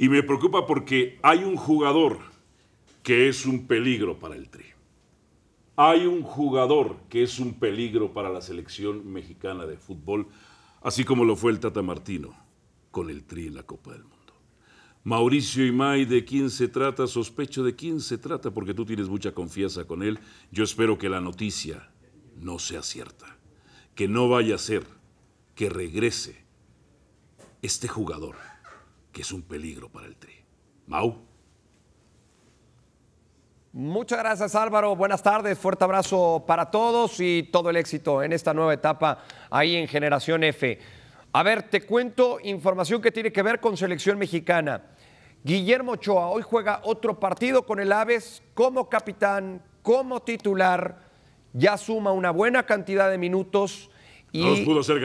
Y me preocupa porque hay un jugador que es un peligro para el Tri. Hay un jugador que es un peligro para la selección mexicana de fútbol, así como lo fue el Tata Martino con el Tri en la Copa del Mundo. Mauricio Imay, ¿de quién se trata? Sospecho de quién se trata porque tú tienes mucha confianza con él. Yo espero que la noticia no sea cierta, que no vaya a ser que regrese este jugador que es un peligro para el Tri. Mau. Muchas gracias Álvaro, buenas tardes, fuerte abrazo para todos y todo el éxito en esta nueva etapa ahí en Generación F. A ver, te cuento información que tiene que ver con selección mexicana. Guillermo Ochoa hoy juega otro partido con el Aves como capitán, como titular, ya suma una buena cantidad de minutos y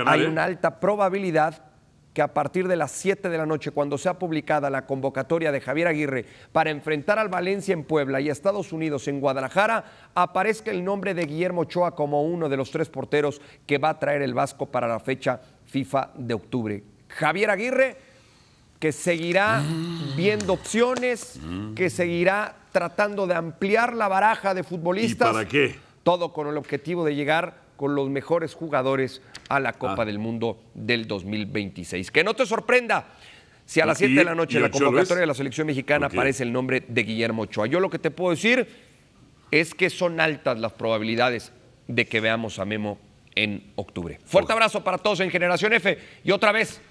hay ¿eh? una alta probabilidad que a partir de las 7 de la noche, cuando sea publicada la convocatoria de Javier Aguirre para enfrentar al Valencia en Puebla y a Estados Unidos en Guadalajara, aparezca el nombre de Guillermo Ochoa como uno de los tres porteros que va a traer el Vasco para la fecha FIFA de octubre. Javier Aguirre, que seguirá viendo opciones, que seguirá tratando de ampliar la baraja de futbolistas. para qué? Todo con el objetivo de llegar con los mejores jugadores a la Copa ah. del Mundo del 2026. Que no te sorprenda si a las 7 de la noche en la convocatoria de la selección mexicana aparece el nombre de Guillermo Ochoa. Yo lo que te puedo decir es que son altas las probabilidades de que veamos a Memo en octubre. Fuerte abrazo para todos en Generación F y otra vez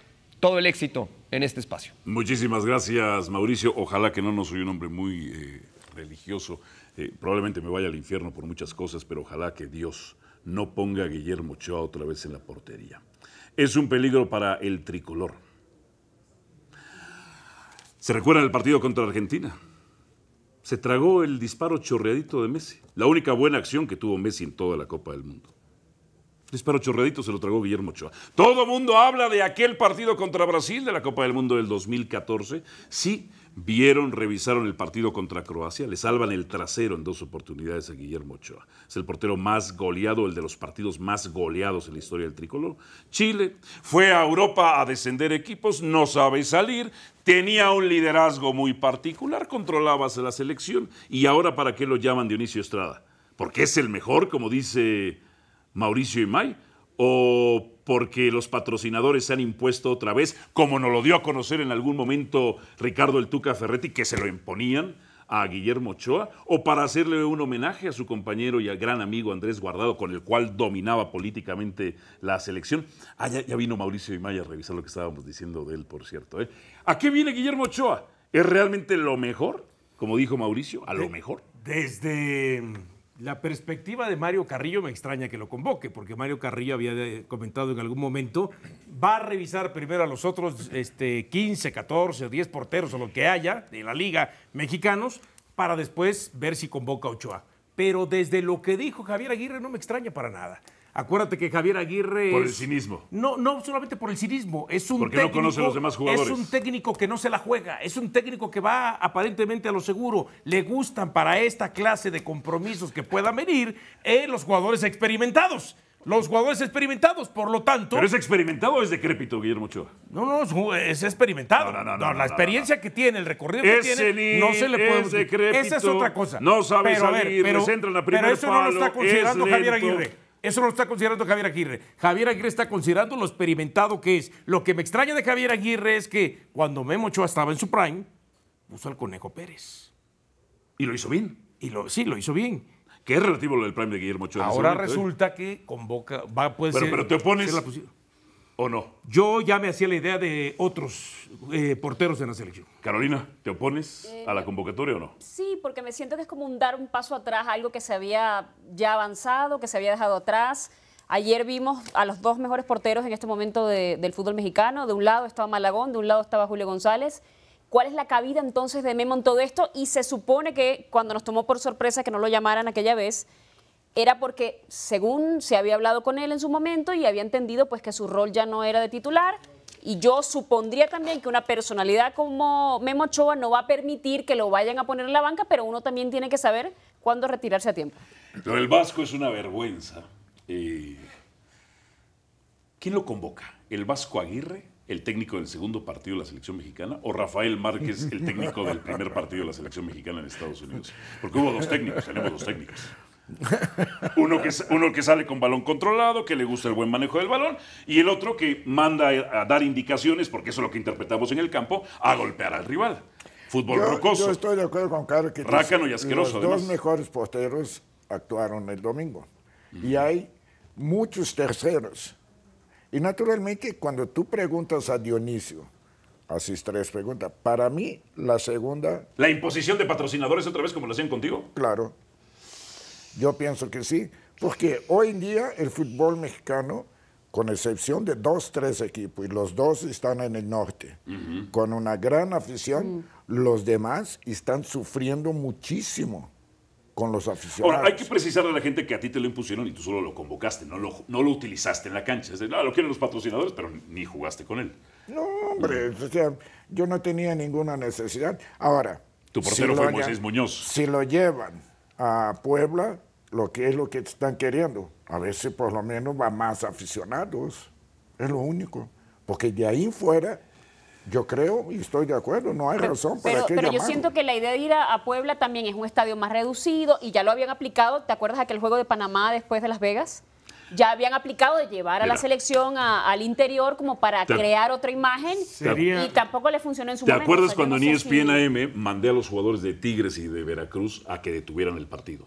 todo el éxito en este espacio. Muchísimas gracias, Mauricio. Ojalá que no, no soy un hombre muy eh, religioso. Eh, probablemente me vaya al infierno por muchas cosas, pero ojalá que Dios no ponga a Guillermo Ochoa otra vez en la portería. Es un peligro para el tricolor. ¿Se recuerdan el partido contra Argentina? Se tragó el disparo chorreadito de Messi, la única buena acción que tuvo Messi en toda la Copa del Mundo. Disparo chorreadito se lo tragó Guillermo Ochoa. Todo mundo habla de aquel partido contra Brasil de la Copa del Mundo del 2014. Sí, vieron, revisaron el partido contra Croacia, le salvan el trasero en dos oportunidades a Guillermo Ochoa. Es el portero más goleado, el de los partidos más goleados en la historia del tricolor. Chile fue a Europa a descender equipos, no sabe salir, tenía un liderazgo muy particular, controlaba la selección y ahora para qué lo llaman Dionisio Estrada? Porque es el mejor, como dice Mauricio Imay o porque los patrocinadores se han impuesto otra vez, como nos lo dio a conocer en algún momento Ricardo El Tuca Ferretti, que se lo imponían a Guillermo Ochoa, o para hacerle un homenaje a su compañero y al gran amigo Andrés Guardado, con el cual dominaba políticamente la selección. Ah, ya, vino Mauricio Imaya a revisar lo que estábamos diciendo de él, por cierto. ¿eh? ¿A qué viene Guillermo Ochoa? ¿Es realmente lo mejor? Como dijo Mauricio, a lo mejor. Desde la perspectiva de Mario Carrillo me extraña que lo convoque, porque Mario Carrillo había eh, comentado en algún momento, va a revisar primero a los otros 15, este, 14 o 10 porteros o lo que haya de la liga mexicanos, para después ver si convoca a Ochoa. Pero desde lo que dijo Javier Aguirre no me extraña para nada. Acuérdate que Javier Aguirre. Por el cinismo. No, no solamente por el cinismo. Es un Porque técnico, no conoce los demás jugadores. Es un técnico que no se la juega. Es un técnico que va aparentemente a lo seguro. Le gustan para esta clase de compromisos que puedan venir eh, los jugadores experimentados los jugadores experimentados, por lo tanto. ¿Pero es experimentado o es decrépito, Guillermo Ochoa? No, no, es experimentado. No, no, no, la experiencia que tiene, el recorrido que tiene, no se le puede. Es Esa es otra cosa. No sabe pero, salir, pero, entra en la primera Pero eso no lo está considerando Javier Aguirre. Eso no lo está considerando Javier Aguirre. Javier Aguirre está considerando lo experimentado que es. Lo que me extraña de Javier Aguirre es que cuando Memo Ochoa estaba en su prime, puso al Conejo Pérez. Y lo hizo bien. Y lo, sí, lo hizo bien. ¿Qué es relativo lo del prime de Guillermo Ochoa. Ahora ¿eh? resulta que convoca, va, puede Pero te pones o no? Yo ya me hacía la idea de otros eh, porteros en la selección. Carolina, ¿te opones eh, a la convocatoria o no? Sí, porque me siento que es como un dar un paso atrás, algo que se había ya avanzado, que se había dejado atrás. Ayer vimos a los dos mejores porteros en este momento del fútbol mexicano. De un lado estaba Malagón, de un lado estaba Julio González. ¿Cuál es la cabida entonces de Memo en todo esto? Y se supone que cuando nos tomó por sorpresa que no lo llamaran aquella vez, era porque, según se había hablado con él en su momento y había entendido pues que su rol ya no era de titular, y yo supondría también que una personalidad como Memo Ochoa no va a permitir que lo vayan a poner en la banca, pero uno también tiene que saber cuándo retirarse a tiempo. Pero el Vasco es una vergüenza. Eh, ¿Quién lo convoca? ¿El Vasco Aguirre, el técnico del segundo partido de la selección mexicana, o Rafael Márquez, el técnico del primer partido de la selección mexicana en Estados Unidos? Porque hubo dos técnicos, tenemos dos técnicos. Uno que, uno que sale con balón controlado, que le gusta el buen manejo del balón, y el otro que manda eh, a dar indicaciones, porque eso es lo que interpretamos en el campo, a golpear al rival. Fútbol rocoso. Yo estoy de acuerdo con Carlos que y asqueroso, los dos mejores porteros actuaron el domingo. Y hay muchos terceros. Y naturalmente, cuando tú preguntas a Dionisio, haces tres preguntas. Para mí, la segunda. ¿La imposición de patrocinadores otra vez como lo hacían contigo? Claro. Yo pienso que sí, porque hoy en día el fútbol mexicano, con excepción de dos, tres equipos, y los dos están en el norte, con una gran afición, los demás están sufriendo muchísimo con los aficionados. Ahora, hay que precisar a la gente que a ti te lo impusieron y tú solo lo convocaste, no lo, no lo utilizaste en la cancha. Es decir, ah, lo quieren los patrocinadores, pero ni jugaste con él. No, hombre, mm. o sea, yo no tenía ninguna necesidad. Ahora. Tu portero Muñoz. Si lo llevan a Puebla lo que es lo que están queriendo. A veces por lo menos va más aficionados, es lo único. Porque de ahí fuera, yo creo y estoy de acuerdo, no hay razón para pero, Pero yo siento que la idea de ir a, a, Puebla también es un estadio más reducido y ya lo habían aplicado, ¿te acuerdas aquel juego de Panamá después de Las Vegas? ya habían aplicado de llevar a la selección al interior como para crear otra imagen y tampoco le funcionó en su momento. ¿Te acuerdas cuando no en ESPN mandé a los jugadores de Tigres y de Veracruz a que detuvieran el partido?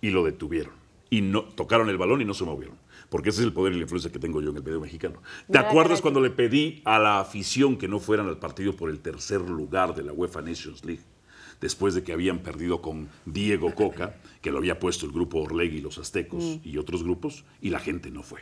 Y lo detuvieron. Y no, tocaron el balón y no se movieron porque ese es el poder y la influencia que tengo yo en el medio mexicano. ¿Te acuerdas cuando le pedí a la afición que no fueran al partido por el tercer lugar de la UEFA Nations League? después de que habían perdido con Diego Coca, que lo había puesto el grupo Orlegui, los aztecos mm. y otros grupos, y la gente no fue.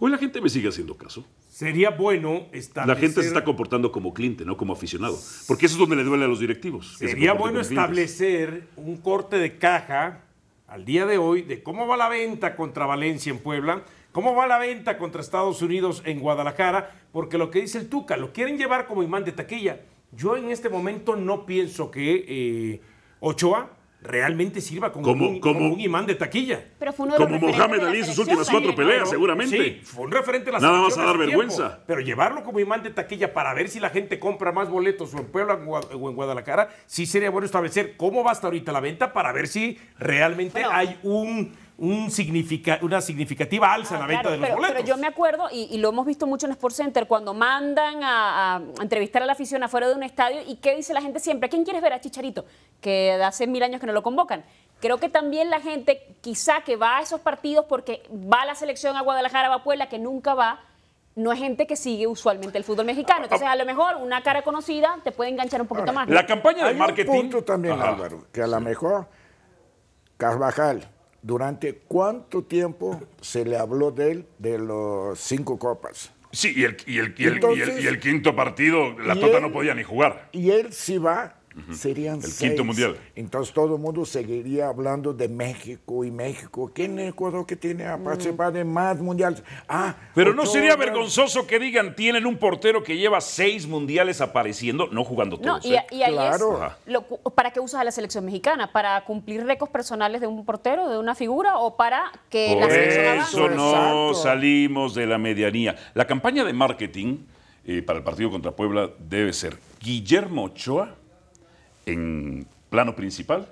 Hoy la gente me sigue haciendo caso. Sería bueno establecer... La gente se está comportando como cliente, no como aficionado, porque eso es donde le duele a los directivos. Sería bueno establecer un corte de caja al día de hoy de cómo va la venta contra Valencia en Puebla, cómo va la venta contra Estados Unidos en Guadalajara, porque lo que dice el Tuca, lo quieren llevar como imán de taquilla yo en este momento no pienso que eh, Ochoa realmente sirva como, como, un, imán de taquilla. como Mohamed Ali en sus últimas cuatro peleas, seguramente. Sí, fue un referente a la Nada más a dar vergüenza. pero llevarlo como imán de taquilla para ver si la gente compra más boletos o en Puebla o en Guadalajara, sí sería bueno establecer cómo va hasta ahorita la venta para ver si realmente hay un una significativa alza en ah, la venta de los boletos. yo me acuerdo, y, lo hemos visto mucho en Sport Center, cuando mandan a, entrevistar a la afición afuera de un estadio, ¿y qué dice la gente siempre? ¿Quién quieres ver a Chicharito? Que hace mil años que no lo convocan. Creo que también la gente, quizá que va a esos partidos porque va a la selección a Guadalajara, va a Puebla, que nunca va, no es gente que sigue usualmente el fútbol mexicano. Entonces, a lo mejor una cara conocida te puede enganchar un poquito más. La campaña de marketing. también, Álvaro, que a lo mejor Carvajal durante cuánto tiempo se le habló de él, de los cinco copas. Sí, y el, y el, quinto partido, la Tota no podía ni jugar. Y él sí va Serían Serían el quinto mundial. Entonces todo el mundo seguiría hablando de México y México. ¿Quién es Ecuador que tiene a ah, pues, mm. va de más mundiales? Ah, pero no sería vergonzoso que digan tienen un portero que lleva seis mundiales apareciendo, no jugando todos. ¿eh? claro. ¿Para qué usas a la selección mexicana? ¿Para cumplir récords personales de un portero, de una figura o para que la selección eso no salimos de la medianía. La campaña de marketing eh, para el partido contra Puebla debe ser Guillermo Ochoa en plano principal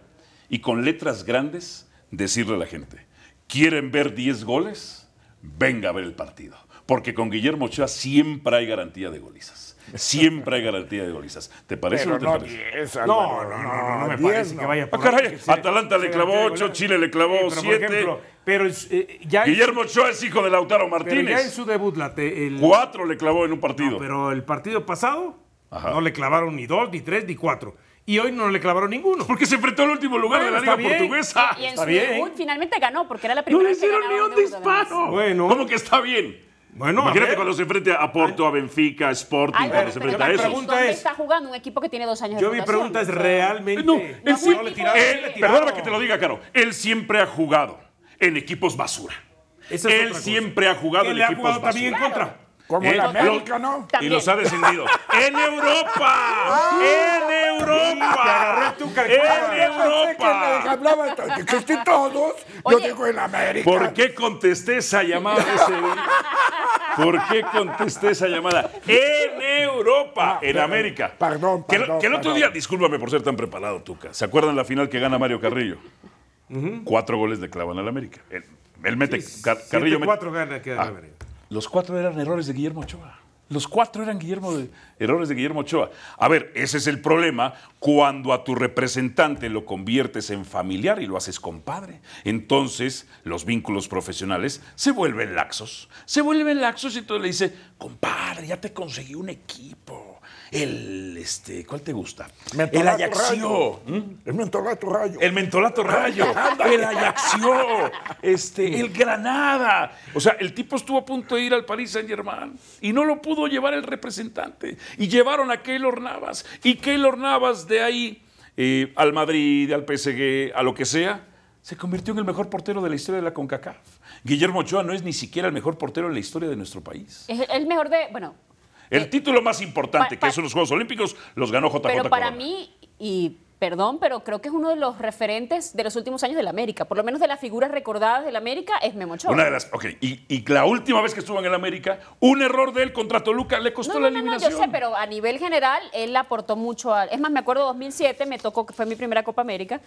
y con letras grandes decirle a la gente, ¿quieren ver 10 goles? Venga a ver el partido. Porque con Guillermo Ochoa siempre hay garantía de golizas. Siempre hay garantía de golizas. ¿Te parece o no, te parece? no, no, no, me parece que vaya ah, Atalanta le clavó 8, Chile le clavó 7. Eh, pero eh, ya Guillermo Ochoa es hijo de Lautaro Martínez. Pero ya en su debut, cuatro le clavó en un partido. pero el partido pasado no le clavaron ni dos, ni tres, ni cuatro y hoy no le clavaron ninguno. Porque se enfrentó al último lugar de la Liga Portuguesa. Y, en está su bien. finalmente ganó, porque era la primera vez. No le hicieron ni un disparo. Bueno. ¿Cómo que está bien? Bueno, Imagínate cuando se enfrenta a Porto, a Benfica, a Sporting, cuando se enfrenta a eso. Pregunta es, está jugando un equipo que tiene dos años Yo mi pregunta es, ¿realmente? No, Perdóname que te lo diga, Caro. Él siempre ha jugado en equipos basura. Es él siempre ha jugado en le equipos ha jugado basura. también en contra. Como en eh, América, ¿no? Y los ha descendido. ¡En Europa! Ah. ¡En Europa! ¡En Europa! Que hablaba, todos, yo digo en América. ¿Por qué contesté esa llamada ese ¿Por qué contesté esa llamada? En Europa, ah, en América. Perdón, Que, el otro día, discúlpame por ser tan preparado, Tuca. ¿Se acuerdan la final que gana Mario Carrillo? Cuatro goles de clavan al América. Él, mete. Carrillo mete. Cuatro gana que América. Ah. Los cuatro eran errores de Guillermo Ochoa. Los cuatro eran errores de Guillermo Ochoa. A ver, ese es el problema cuando a tu representante lo conviertes en familiar y lo haces compadre. Entonces los vínculos profesionales se vuelven laxos. Se vuelven laxos y entonces le dices, compadre, ya te conseguí un equipo el, este, ¿cuál te gusta? el Ayaxió. ¿Mm? El mentolato rayo. El mentolato rayo. el Ayaxió. Este, el Granada. O sea, el tipo estuvo a punto de ir al París Saint Germain y no lo pudo llevar el representante. Y llevaron a Keylor Navas. Y Keylor Navas de ahí eh, al Madrid, al PSG, a lo que sea se convirtió en el mejor portero de la historia de la CONCACAF. Guillermo Ochoa no es ni siquiera el mejor portero en la historia de nuestro país. Es el mejor de, bueno, el eh, título más importante, que son los Juegos Olímpicos, los ganó JJ. Pero para mí, y perdón, pero creo que es uno de los referentes de los últimos años de la América. Por lo menos de las figuras recordadas de la América es Memo Ochoa. Una de las, ok, y, la última vez que estuvo en el América, un error de él contra Toluca le costó la eliminación. No, no, yo sé, pero a nivel general él aportó mucho. al. es más, me acuerdo 2007, me tocó, que fue mi primera Copa América,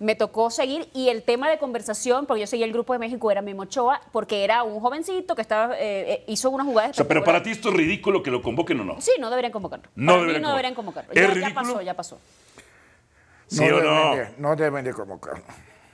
me tocó seguir y el tema de conversación, porque yo seguía el grupo de México, era Memo Ochoa, porque era un jovencito que estaba eh, eh, hizo unas jugadas. O sea, pero para ti esto es ridículo que lo convoquen o no. Sí, no deberían convocarlo. No, deberían, convocarlo. ya pasó, ya pasó no no? no deben de convocar.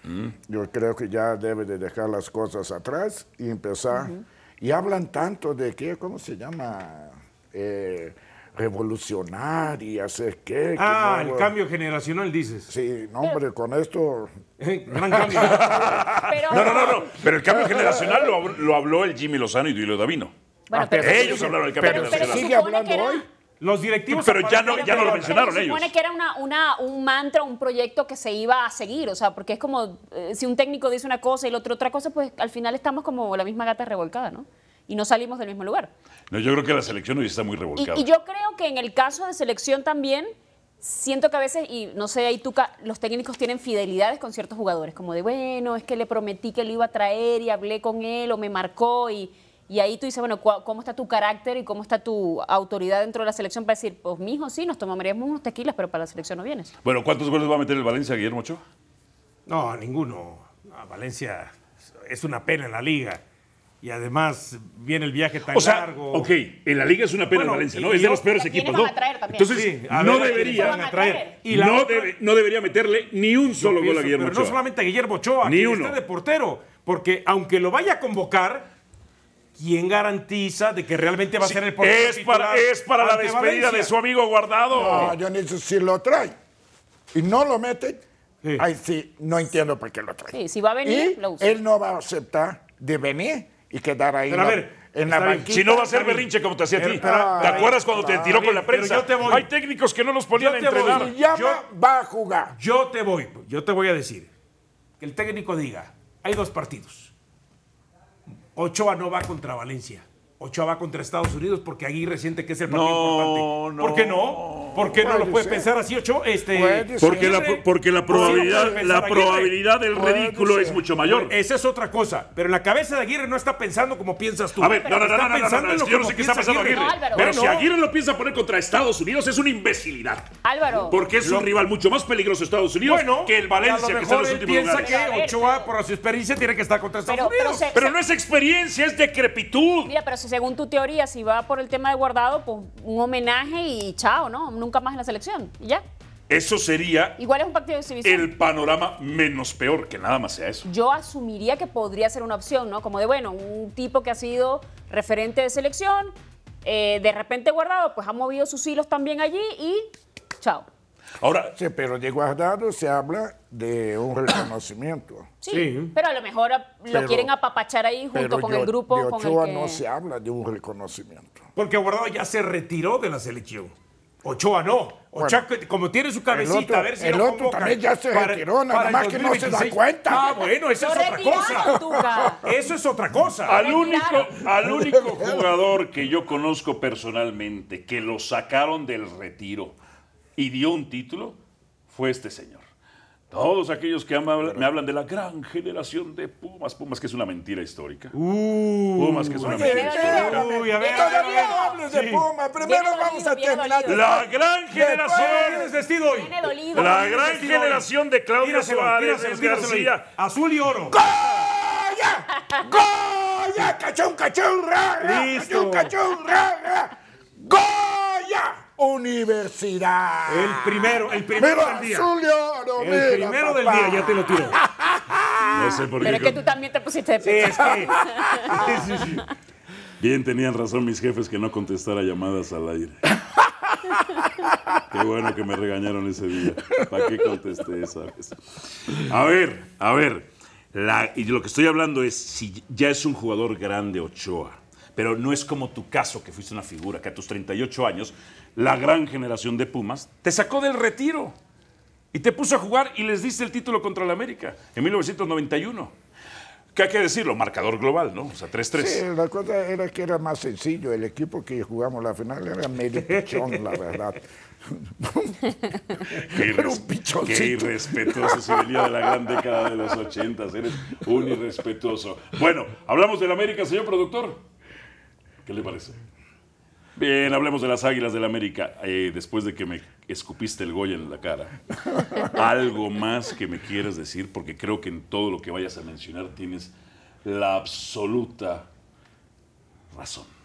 Mm. Yo creo que ya debe de dejar las cosas atrás y empezar. Y hablan tanto de qué, ¿cómo se llama? Eh, revolucionar y hacer qué. Ah, el eh. cambio generacional, dices. Sí, hombre, con esto... Eh, no, no, no, no, pero el cambio generacional lo, habló el Jimmy Lozano y Dilo Davino. Ah, ellos hablaron del cambio pero, ¿Sigue hablando hoy? Los directivos. Pero ya no, ya lo mencionaron ellos. Se supone que era un mantra, un proyecto que se iba a seguir. O sea, porque es como eh, si un técnico dice una cosa y el otro otra cosa, pues al final estamos como la misma gata revolcada, ¿no? Y no salimos del mismo lugar. No, yo creo que la selección hoy está muy revolcada. Y, yo creo que en el caso de selección también, siento que a veces, y no sé, ahí tú, los técnicos tienen fidelidades con ciertos jugadores, como de, bueno, es que le prometí que lo iba a traer y hablé con él o me marcó y y ahí tú dices, bueno, ¿cómo está tu carácter y cómo está tu autoridad dentro de la selección para decir, pues mijo, sí, nos tomaríamos unos tequilas, pero para la selección no vienes? Bueno, ¿cuántos goles va a meter el Valencia, Guillermo Ochoa? No, ninguno. Valencia es una pena en la liga. Y además viene el viaje tan o sea, largo. Ok, en la liga es una pena el Valencia, ¿no? Es de los peores equipos, ¿no? Entonces, no debería. no, debería meterle ni un solo gol a Guillermo Ochoa. Pero no solamente a Guillermo Ochoa, ni uno. de portero. Porque aunque lo vaya a convocar, ¿Quién garantiza de que realmente va a ser el Es para, es para la despedida de su amigo guardado. No, yo ni si lo trae y no lo mete, sí, no entiendo por qué lo trae. Sí, si va a venir, lo usa. Él no va a aceptar de venir y quedar ahí. Pero a ver, en la banquita, Si no va a ser berrinche como te hacía a ti. ¿Te acuerdas cuando te tiró con la prensa? Hay técnicos que no los ponían a entrenar. va a jugar. Yo te voy, yo te voy a decir que el técnico diga, hay dos partidos Ochoa no va contra Valencia. Ochoa va contra Estados Unidos porque Aguirre siente que es el partido no, importante. No, ¿Por qué no? ¿Por qué no lo puede pensar así Ochoa? Este, porque, la, porque la probabilidad, la probabilidad del ridículo es mucho mayor. Esa es otra cosa. Pero en la cabeza de Aguirre no está pensando como piensas tú. A ver, no, no, está no, pensando Yo no sé qué está pasando Aguirre. pero si Aguirre lo piensa poner contra Estados Unidos es una imbecilidad. Álvaro. Porque es un rival mucho más peligroso Estados Unidos que el Valencia, que en los últimos piensa que Ochoa, por su experiencia, tiene que estar contra Estados Unidos. Pero no es experiencia, es decrepitud. Mira, pero según tu teoría, si va por el tema de guardado, pues un homenaje y chao, ¿no? Nunca más en la selección. Y ya. Eso sería. Igual es un partido de El panorama menos peor, que nada más sea eso. Yo asumiría que podría ser una opción, ¿no? Como de, bueno, un tipo que ha sido referente de selección, eh, de repente guardado, pues ha movido sus hilos también allí y chao. Ahora, pero de guardado se habla de un reconocimiento. Sí, pero a lo mejor lo quieren apapachar ahí junto con el grupo. De Ochoa no se habla de un reconocimiento. Porque Guardado ya se retiró de la selección. Ochoa no. Ochoa, como tiene su cabecita, a ver si el otro también ya se retiró, nada más que no se da cuenta. Ah, bueno, eso es otra cosa. Eso es otra cosa. Al único, al único jugador que yo conozco personalmente que lo sacaron del retiro y dio un título fue este señor. Todos aquellos que me hablan de la gran generación de Pumas, Pumas que es una mentira histórica. Uh, Pumas que es una mentira eh, histórica. Uy, a ver, todavía no hables de Pumas. Primero vamos a terminar. La gran generación. Vestido hoy? la gran generación de Claudia Suárez Azul y oro. ¡Goya! ¡Goya! ¡Cachón, cachón! ¡Ra, ra! ¡Cachón, cachón! ¡Ra, ra! cachón cachón ra universidad. El primero, el primero del día. el primero del día ya te lo tiro. No sé por qué. Pero es que tú también te pusiste de sí, es que... Bien, tenían razón mis jefes que no contestara llamadas al aire. Qué bueno que me regañaron ese día. ¿Para qué contesté esa vez? A ver, a ver. y lo que estoy hablando es si ya es un jugador grande Ochoa pero no es como tu caso, que fuiste una figura, que a tus 38 años, la gran generación de Pumas te sacó del retiro y te puso a jugar y les diste el título contra la América en 1991. ¿Qué hay que decirlo, marcador global, ¿no? O sea, 3-3. la cosa era que era más sencillo. El equipo que jugamos la final era medio pichón, la verdad. qué, qué irrespetuoso se venía de la gran década de los 80s Eres un irrespetuoso. Bueno, hablamos del América, señor productor. ¿Qué le parece? Bien, hablemos de las Águilas del la América. Eh, después de que me escupiste el Goya en la cara, ¿algo más que me quieras decir? Porque creo que en todo lo que vayas a mencionar tienes la absoluta razón.